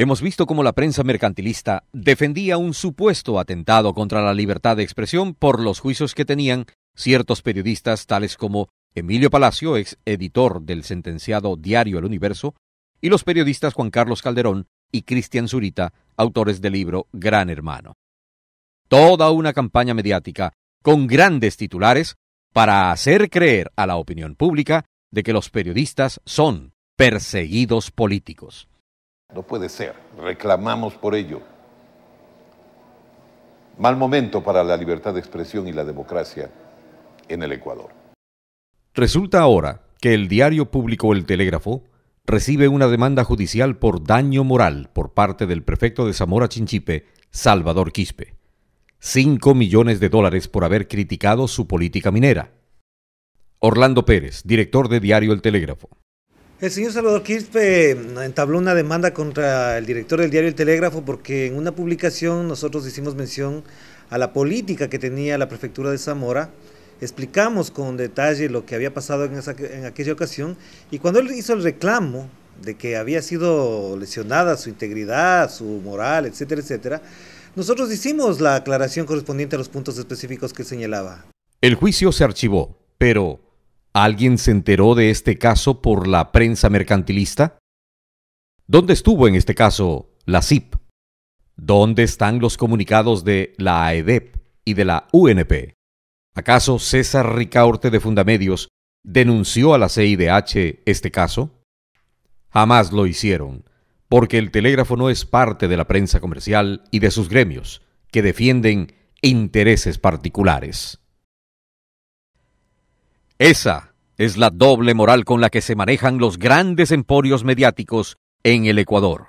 Hemos visto cómo la prensa mercantilista defendía un supuesto atentado contra la libertad de expresión por los juicios que tenían ciertos periodistas tales como Emilio Palacio, ex editor del sentenciado diario El Universo, y los periodistas Juan Carlos Calderón y Cristian Zurita, autores del libro Gran Hermano. Toda una campaña mediática con grandes titulares para hacer creer a la opinión pública de que los periodistas son perseguidos políticos. No puede ser, reclamamos por ello. Mal momento para la libertad de expresión y la democracia en el Ecuador. Resulta ahora que el diario público El Telégrafo recibe una demanda judicial por daño moral por parte del prefecto de Zamora Chinchipe, Salvador Quispe. 5 millones de dólares por haber criticado su política minera. Orlando Pérez, director de Diario El Telégrafo. El señor Salvador Quispe mm, entabló una demanda contra el director del diario El Telégrafo porque en una publicación nosotros hicimos mención a la política que tenía la prefectura de Zamora. Explicamos con detalle lo que había pasado en, en aquella ocasión y cuando él hizo el reclamo de que había sido lesionada su integridad, su moral, etcétera, etcétera, nosotros hicimos la aclaración correspondiente a los puntos específicos que señalaba. El juicio se archivó, pero ¿Alguien se enteró de este caso por la prensa mercantilista? ¿Dónde estuvo en este caso la CIP? ¿Dónde están los comunicados de la AEDEP y de la UNP? ¿Acaso César Ricaurte de Fundamedios denunció a la CIDH este caso? Jamás lo hicieron, porque el telégrafo no es parte de la prensa comercial y de sus gremios, que defienden intereses particulares. Esa es la doble moral con la que se manejan los grandes emporios mediáticos en el Ecuador.